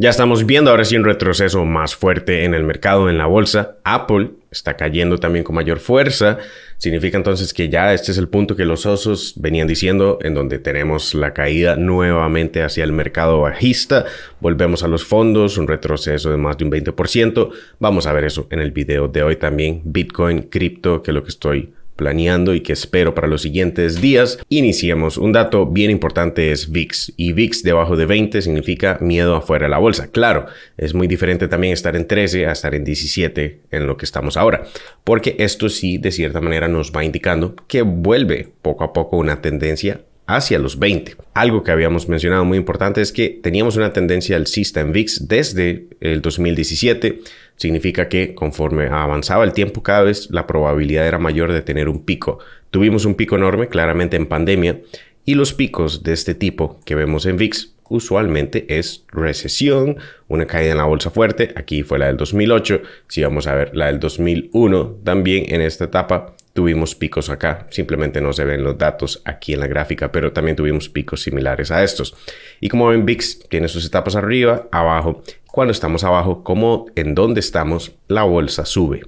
Ya estamos viendo ahora sí un retroceso más fuerte en el mercado, en la bolsa. Apple está cayendo también con mayor fuerza. Significa entonces que ya este es el punto que los osos venían diciendo, en donde tenemos la caída nuevamente hacia el mercado bajista. Volvemos a los fondos, un retroceso de más de un 20%. Vamos a ver eso en el video de hoy también. Bitcoin, cripto, que es lo que estoy planeando y que espero para los siguientes días. Iniciemos. Un dato bien importante es VIX y VIX debajo de 20 significa miedo afuera de la bolsa. Claro, es muy diferente también estar en 13 a estar en 17 en lo que estamos ahora, porque esto sí de cierta manera nos va indicando que vuelve poco a poco una tendencia hacia los 20. Algo que habíamos mencionado muy importante es que teníamos una tendencia alcista en VIX desde el 2017. Significa que conforme avanzaba el tiempo cada vez la probabilidad era mayor de tener un pico. Tuvimos un pico enorme claramente en pandemia y los picos de este tipo que vemos en VIX usualmente es recesión, una caída en la bolsa fuerte, aquí fue la del 2008, si vamos a ver la del 2001 también en esta etapa tuvimos picos acá, simplemente no se ven los datos aquí en la gráfica, pero también tuvimos picos similares a estos. Y como ven, VIX tiene sus etapas arriba, abajo. Cuando estamos abajo, como en donde estamos, la bolsa sube.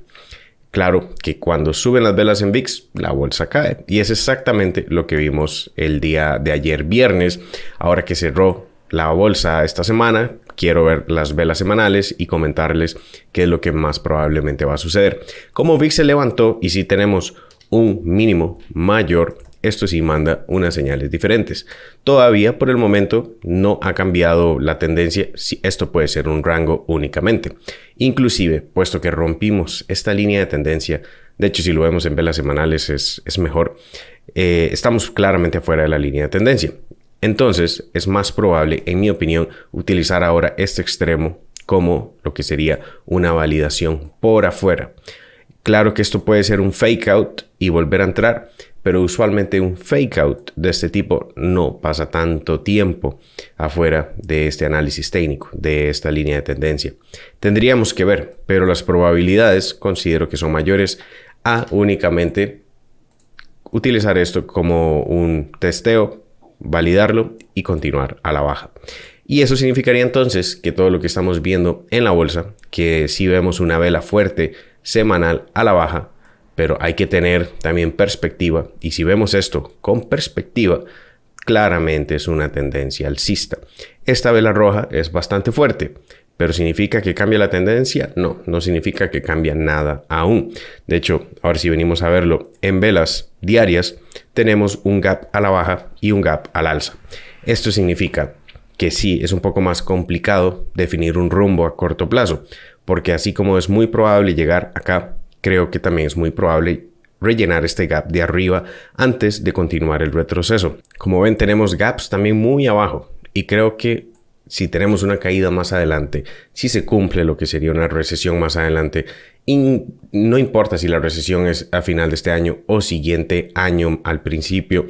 Claro que cuando suben las velas en VIX, la bolsa cae. Y es exactamente lo que vimos el día de ayer viernes, ahora que cerró la bolsa esta semana, quiero ver las velas semanales y comentarles qué es lo que más probablemente va a suceder. Como VIX se levantó y si tenemos un mínimo mayor, esto sí manda unas señales diferentes. Todavía por el momento no ha cambiado la tendencia, esto puede ser un rango únicamente. Inclusive, puesto que rompimos esta línea de tendencia, de hecho si lo vemos en velas semanales es, mejor, eh, estamos claramente fuera de la línea de tendencia. Entonces es más probable, en mi opinión, utilizar ahora este extremo como lo que sería una validación por afuera. Claro que esto puede ser un fake out y volver a entrar, pero usualmente un fake out de este tipo no pasa tanto tiempo afuera de este análisis técnico, de esta línea de tendencia. Tendríamos que ver, pero las probabilidades considero que son mayores a únicamente utilizar esto como un testeo validarlo y continuar a la baja. Y eso significaría entonces que todo lo que estamos viendo en la bolsa, que si vemos una vela fuerte semanal a la baja, pero hay que tener también perspectiva. Y si vemos esto con perspectiva, claramente es una tendencia alcista. Esta vela roja es bastante fuerte. Pero significa que cambia la tendencia? No, no significa que cambia nada aún. De hecho, ahora si venimos a verlo en velas diarias, tenemos un gap a la baja y un gap al alza. Esto significa que sí, es un poco más complicado definir un rumbo a corto plazo, porque así como es muy probable llegar acá, creo que también es muy probable rellenar este gap de arriba antes de continuar el retroceso. Como ven, tenemos gaps también muy abajo y creo que si tenemos una caída más adelante, si se cumple lo que sería una recesión más adelante, y no importa si la recesión es a final de este año o siguiente año al principio,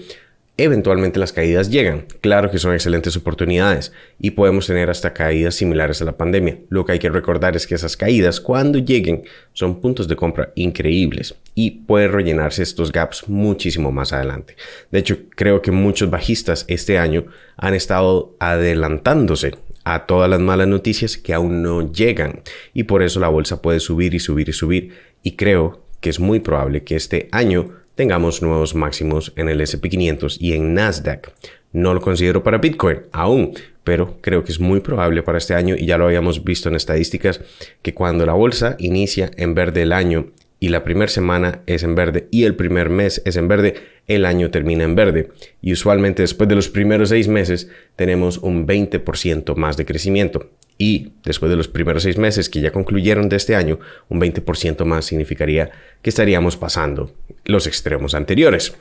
Eventualmente las caídas llegan, claro que son excelentes oportunidades y podemos tener hasta caídas similares a la pandemia. Lo que hay que recordar es que esas caídas cuando lleguen son puntos de compra increíbles y pueden rellenarse estos gaps muchísimo más adelante. De hecho, creo que muchos bajistas este año han estado adelantándose a todas las malas noticias que aún no llegan y por eso la bolsa puede subir y subir y subir y creo que es muy probable que este año tengamos nuevos máximos en el SP500 y en Nasdaq. No lo considero para Bitcoin aún, pero creo que es muy probable para este año y ya lo habíamos visto en estadísticas que cuando la bolsa inicia en verde el año y la primera semana es en verde y el primer mes es en verde, el año termina en verde. Y usualmente después de los primeros seis meses tenemos un 20% más de crecimiento. Y después de los primeros seis meses que ya concluyeron de este año, un 20% más significaría que estaríamos pasando los extremos anteriores.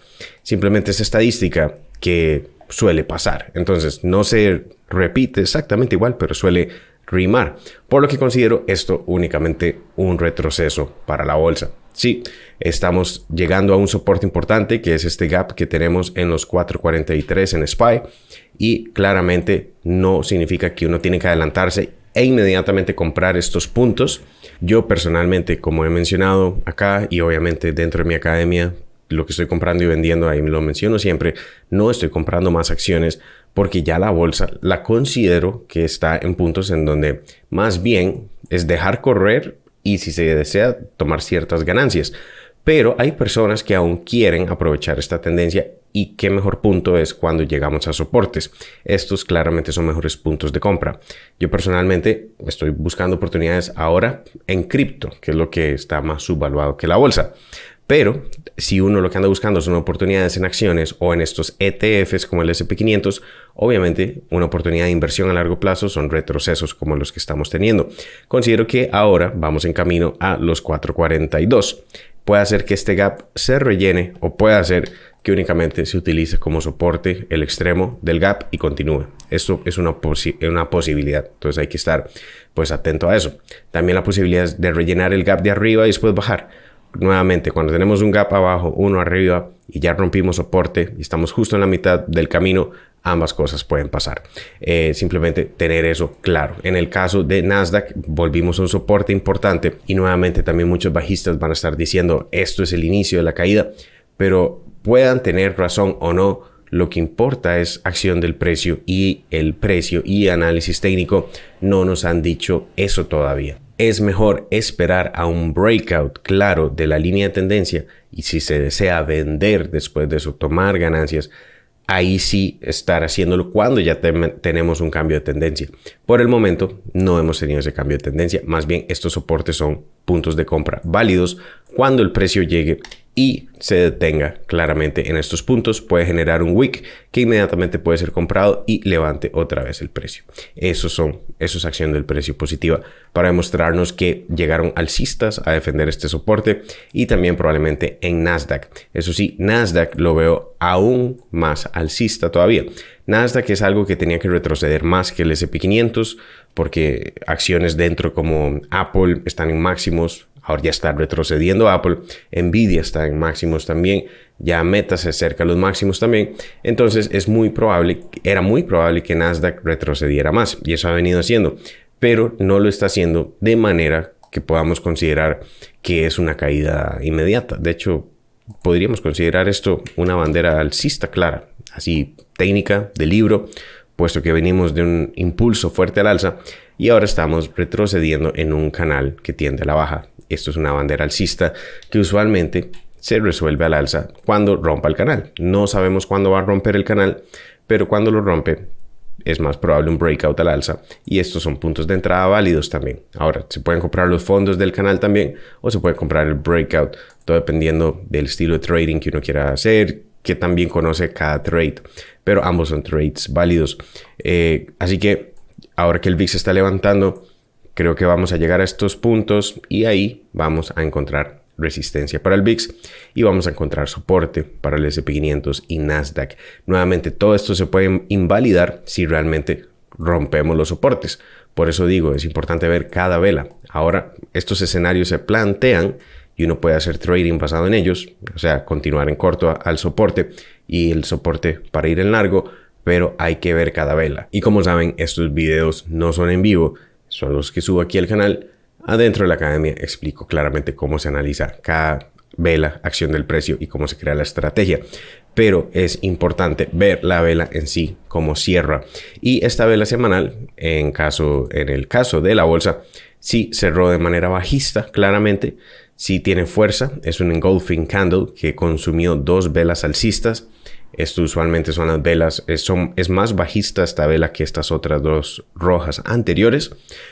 Simplemente es estadística que suele pasar. Entonces no se repite exactamente igual, pero suele RIMAR, por lo que considero esto únicamente un retroceso para la bolsa. Sí, estamos llegando a un soporte importante que es este gap que tenemos en los 4.43 en SPY y claramente no significa que uno tiene que adelantarse e inmediatamente comprar estos puntos. Yo personalmente, como he mencionado acá y obviamente dentro de mi academia, lo que estoy comprando y vendiendo, ahí lo menciono siempre, no estoy comprando más acciones porque ya la bolsa la considero que está en puntos en donde más bien es dejar correr y si se desea tomar ciertas ganancias. Pero hay personas que aún quieren aprovechar esta tendencia y qué mejor punto es cuando llegamos a soportes. Estos claramente son mejores puntos de compra. Yo personalmente estoy buscando oportunidades ahora en cripto, que es lo que está más subvaluado que la bolsa. Pero si uno lo que anda buscando son oportunidades en acciones o en estos ETFs como el SP500, obviamente una oportunidad de inversión a largo plazo son retrocesos como los que estamos teniendo. Considero que ahora vamos en camino a los 442. Puede hacer que este gap se rellene o puede hacer que únicamente se utilice como soporte el extremo del gap y continúe. Esto es una, posibilidad, entonces hay que estar pues atento a eso. También la posibilidad de rellenar el gap de arriba y después bajar nuevamente, cuando tenemos un gap abajo, uno arriba y ya rompimos soporte y estamos justo en la mitad del camino, ambas cosas pueden pasar. Eh, simplemente tener eso claro. En el caso de Nasdaq, volvimos a un soporte importante y nuevamente también muchos bajistas van a estar diciendo esto es el inicio de la caída, pero puedan tener razón o no. Lo que importa es acción del precio y el precio y análisis técnico no nos han dicho eso todavía es mejor esperar a un breakout claro de la línea de tendencia y si se desea vender después de eso, tomar ganancias, ahí sí estar haciéndolo cuando ya tenemos un cambio de tendencia. Por el momento no hemos tenido ese cambio de tendencia, más bien estos soportes son puntos de compra válidos cuando el precio llegue y se detenga claramente en estos puntos, puede generar un wick que inmediatamente puede ser comprado y levante otra vez el precio. Eso, son, eso es acción del precio positiva para demostrarnos que llegaron alcistas a defender este soporte y también probablemente en Nasdaq. Eso sí, Nasdaq lo veo aún más alcista todavía. Nasdaq es algo que tenía que retroceder más que el SP500 porque acciones dentro como Apple están en máximos, Ahora ya está retrocediendo Apple, Nvidia está en máximos también, ya Meta se acerca a los máximos también, entonces es muy probable, era muy probable que Nasdaq retrocediera más y eso ha venido haciendo, pero no lo está haciendo de manera que podamos considerar que es una caída inmediata. De hecho, podríamos considerar esto una bandera alcista clara, así técnica de libro, puesto que venimos de un impulso fuerte al alza y ahora estamos retrocediendo en un canal que tiende a la baja. Esto es una bandera alcista que usualmente se resuelve al alza cuando rompa el canal. No sabemos cuándo va a romper el canal, pero cuando lo rompe es más probable un breakout al alza y estos son puntos de entrada válidos también. Ahora, se pueden comprar los fondos del canal también o se puede comprar el breakout, todo dependiendo del estilo de trading que uno quiera hacer, que también conoce cada trade, pero ambos son trades válidos. Eh, así que ahora que el VIX está levantando, creo que vamos a llegar a estos puntos y ahí vamos a encontrar resistencia para el VIX y vamos a encontrar soporte para el SP500 y Nasdaq. Nuevamente, todo esto se puede invalidar si realmente rompemos los soportes. Por eso digo, es importante ver cada vela. Ahora, estos escenarios se plantean y uno puede hacer trading basado en ellos, o sea, continuar en corto al soporte y el soporte para ir en largo pero hay que ver cada vela. Y como saben, estos videos no son en vivo, son los que subo aquí al canal. Adentro de la academia explico claramente cómo se analiza cada vela, acción del precio y cómo se crea la estrategia. Pero es importante ver la vela en sí, cómo cierra. Y esta vela semanal, en, caso, en el caso de la bolsa, sí cerró de manera bajista, claramente. Sí tiene fuerza, es un engulfing candle que consumió dos velas alcistas esto usualmente son las velas, eh, es, más bajista esta vela que estas otras dos rojas anteriores,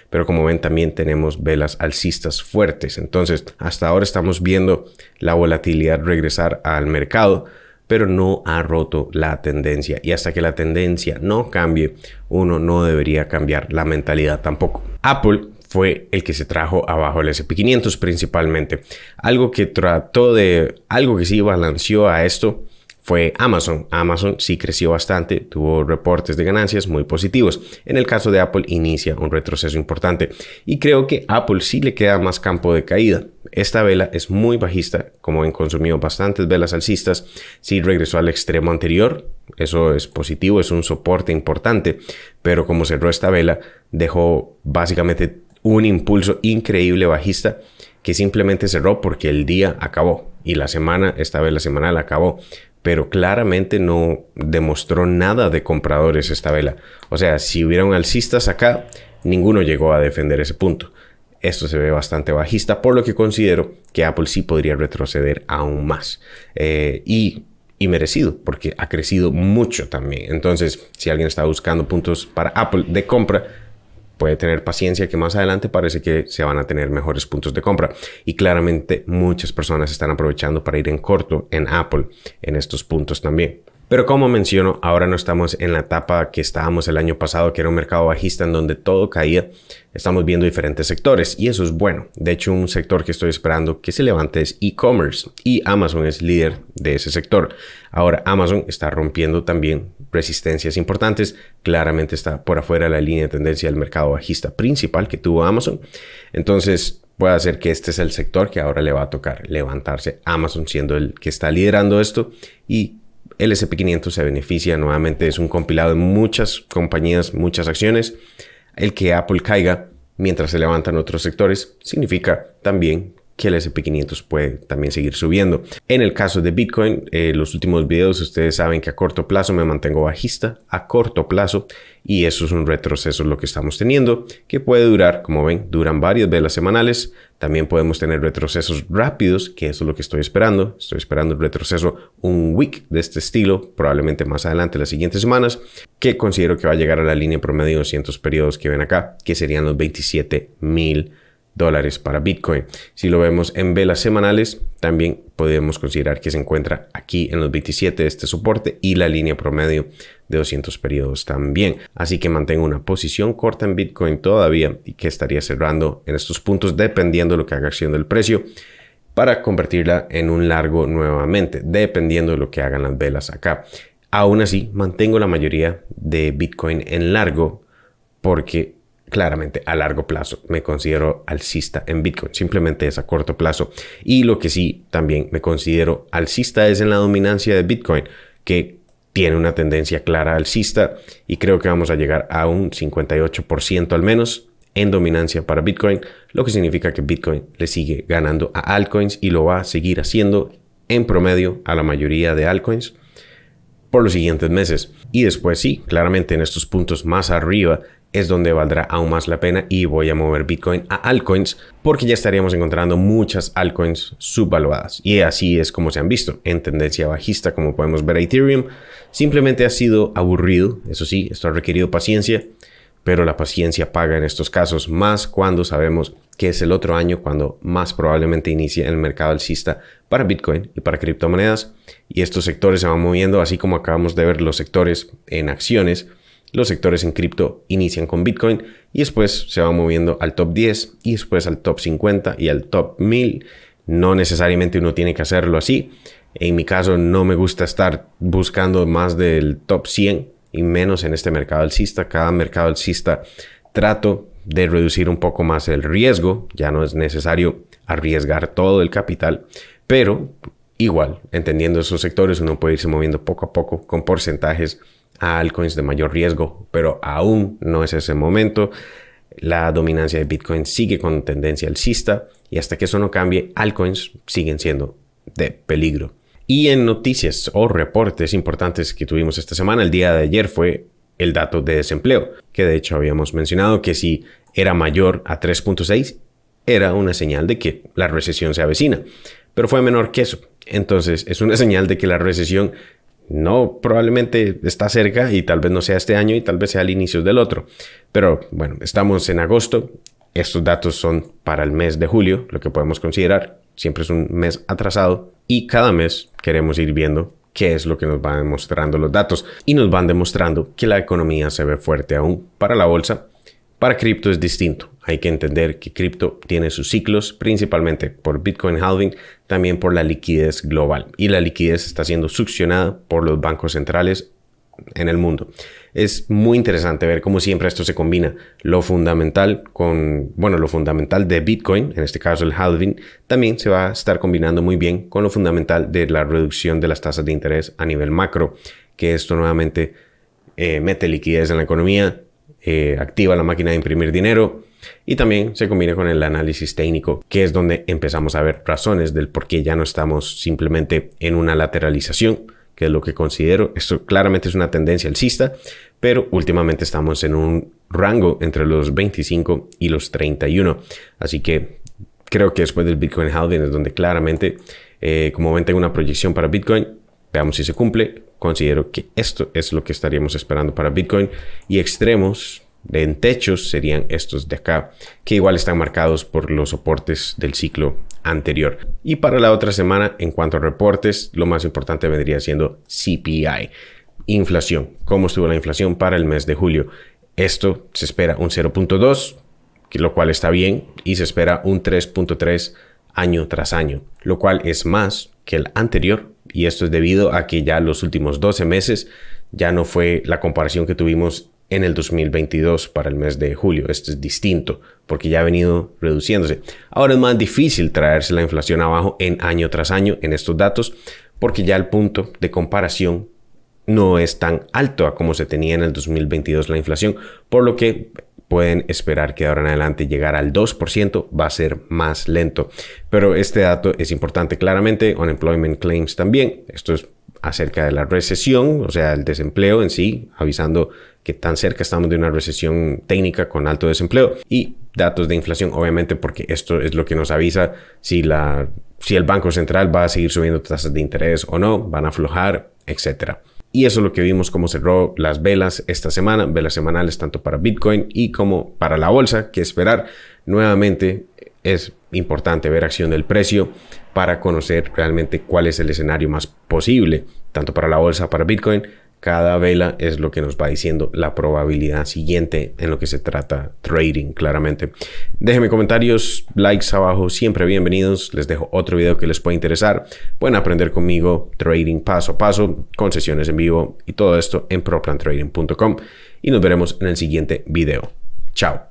pero como ven también tenemos velas alcistas fuertes. Entonces hasta ahora estamos viendo la volatilidad regresar al mercado, pero no ha roto la tendencia. Y hasta que la tendencia no cambie, uno no debería cambiar la mentalidad tampoco. Apple fue el que se trajo abajo el SP500 principalmente. Algo que trató de, algo que sí balanceó a esto fue Amazon. Amazon sí creció bastante, tuvo reportes de ganancias muy positivos. En el caso de Apple inicia un retroceso importante y creo que Apple sí le queda más campo de caída. Esta vela es muy bajista, como han consumido bastantes velas alcistas, si regresó al extremo anterior, eso es positivo, es un soporte importante, pero como cerró esta vela, dejó básicamente un impulso increíble bajista que simplemente cerró porque el día acabó y la semana, esta vela la semanal acabó pero claramente no demostró nada de compradores esta vela. O sea, si hubieran alcistas acá, ninguno llegó a defender ese punto. Esto se ve bastante bajista, por lo que considero que Apple sí podría retroceder aún más. Eh, y, y merecido, porque ha crecido mucho también. Entonces, si alguien está buscando puntos para Apple de compra, puede tener paciencia que más adelante parece que se van a tener mejores puntos de compra. Y claramente muchas personas están aprovechando para ir en corto en Apple en estos puntos también. Pero como menciono, ahora no estamos en la etapa que estábamos el año pasado, que era un mercado bajista en donde todo caía. Estamos viendo diferentes sectores y eso es bueno. De hecho, un sector que estoy esperando que se levante es e-commerce y Amazon es líder de ese sector. Ahora, Amazon está rompiendo también resistencias importantes. Claramente está por afuera la línea de tendencia del mercado bajista principal que tuvo Amazon. Entonces, puede ser que este es el sector que ahora le va a tocar levantarse. Amazon siendo el que está liderando esto y SP500 se beneficia nuevamente, es un compilado de muchas compañías, muchas acciones. El que Apple caiga mientras se levantan otros sectores significa también que el SP500 puede también seguir subiendo. En el caso de Bitcoin, eh, los últimos videos ustedes saben que a corto plazo me mantengo bajista, a corto plazo, y eso es un retroceso lo que estamos teniendo, que puede durar, como ven, duran varias velas semanales. También podemos tener retrocesos rápidos, que eso es lo que estoy esperando. Estoy esperando el retroceso un week de este estilo, probablemente más adelante, las siguientes semanas, que considero que va a llegar a la línea promedio de 200 periodos que ven acá, que serían los $27,000. mil dólares para Bitcoin. Si lo vemos en velas semanales, también podemos considerar que se encuentra aquí en los 27 de este soporte y la línea promedio de 200 periodos también. Así que mantengo una posición corta en Bitcoin todavía y que estaría cerrando en estos puntos dependiendo de lo que haga acción del precio para convertirla en un largo nuevamente, dependiendo de lo que hagan las velas acá. Aún así, mantengo la mayoría de Bitcoin en largo porque claramente a largo plazo me considero alcista en Bitcoin, simplemente es a corto plazo. Y lo que sí también me considero alcista es en la dominancia de Bitcoin, que tiene una tendencia clara alcista y creo que vamos a llegar a un 58% al menos en dominancia para Bitcoin, lo que significa que Bitcoin le sigue ganando a altcoins y lo va a seguir haciendo en promedio a la mayoría de altcoins por los siguientes meses. Y después sí, claramente en estos puntos más arriba es donde valdrá aún más la pena y voy a mover Bitcoin a altcoins porque ya estaríamos encontrando muchas altcoins subvaluadas y así es como se han visto en tendencia bajista como podemos ver a Ethereum simplemente ha sido aburrido eso sí esto ha requerido paciencia pero la paciencia paga en estos casos más cuando sabemos que es el otro año cuando más probablemente inicie el mercado alcista para Bitcoin y para criptomonedas y estos sectores se van moviendo así como acabamos de ver los sectores en acciones los sectores en cripto inician con Bitcoin y después se va moviendo al top 10 y después al top 50 y al top 1000. No necesariamente uno tiene que hacerlo así. En mi caso no me gusta estar buscando más del top 100 y menos en este mercado alcista. Cada mercado alcista trato de reducir un poco más el riesgo. Ya no es necesario arriesgar todo el capital, pero igual, entendiendo esos sectores, uno puede irse moviendo poco a poco con porcentajes Alcoins altcoins de mayor riesgo, pero aún no es ese momento. La dominancia de Bitcoin sigue con tendencia alcista y hasta que eso no cambie, altcoins siguen siendo de peligro. Y en noticias o reportes importantes que tuvimos esta semana, el día de ayer fue el dato de desempleo, que de hecho habíamos mencionado que si era mayor a 3.6, era una señal de que la recesión se avecina, pero fue menor que eso. Entonces es una señal de que la recesión no, probablemente está cerca y tal vez no sea este año y tal vez sea al inicio del otro. Pero bueno, estamos en agosto. Estos datos son para el mes de julio, lo que podemos considerar. Siempre es un mes atrasado y cada mes queremos ir viendo qué es lo que nos van demostrando los datos y nos van demostrando que la economía se ve fuerte aún para la bolsa para cripto es distinto. Hay que entender que cripto tiene sus ciclos, principalmente por Bitcoin halving, también por la liquidez global. Y la liquidez está siendo succionada por los bancos centrales en el mundo. Es muy interesante ver cómo siempre esto se combina. Lo fundamental con, bueno, lo fundamental de Bitcoin, en este caso el halving, también se va a estar combinando muy bien con lo fundamental de la reducción de las tasas de interés a nivel macro, que esto nuevamente eh, mete liquidez en la economía, eh, activa la máquina de imprimir dinero y también se combina con el análisis técnico, que es donde empezamos a ver razones del por qué ya no estamos simplemente en una lateralización, que es lo que considero. Esto claramente es una tendencia alcista, pero últimamente estamos en un rango entre los 25 y los 31. Así que creo que después del Bitcoin halving es donde claramente, eh, como ven, tengo una proyección para Bitcoin. Veamos si se cumple considero que esto es lo que estaríamos esperando para Bitcoin y extremos en techos serían estos de acá, que igual están marcados por los soportes del ciclo anterior. Y para la otra semana, en cuanto a reportes, lo más importante vendría siendo CPI, inflación, cómo estuvo la inflación para el mes de julio. Esto se espera un 0.2, lo cual está bien, y se espera un 3.3 año tras año, lo cual es más que el anterior y esto es debido a que ya los últimos 12 meses ya no fue la comparación que tuvimos en el 2022 para el mes de julio. Esto es distinto porque ya ha venido reduciéndose. Ahora es más difícil traerse la inflación abajo en año tras año en estos datos porque ya el punto de comparación no es tan alto a como se tenía en el 2022 la inflación, por lo que pueden esperar que ahora en adelante llegar al 2% va a ser más lento. Pero este dato es importante claramente, employment claims también, esto es acerca de la recesión, o sea, el desempleo en sí, avisando que tan cerca estamos de una recesión técnica con alto desempleo y datos de inflación, obviamente, porque esto es lo que nos avisa si, la, si el Banco Central va a seguir subiendo tasas de interés o no, van a aflojar, etcétera. Y eso es lo que vimos cómo cerró las velas esta semana, velas semanales tanto para Bitcoin y como para la bolsa, que esperar nuevamente es importante ver acción del precio para conocer realmente cuál es el escenario más posible, tanto para la bolsa, para Bitcoin, cada vela es lo que nos va diciendo la probabilidad siguiente en lo que se trata trading, claramente. Déjenme comentarios, likes abajo, siempre bienvenidos. Les dejo otro video que les puede interesar. Pueden aprender conmigo trading paso a paso, con sesiones en vivo y todo esto en proplantrading.com. Y nos veremos en el siguiente video. Chao.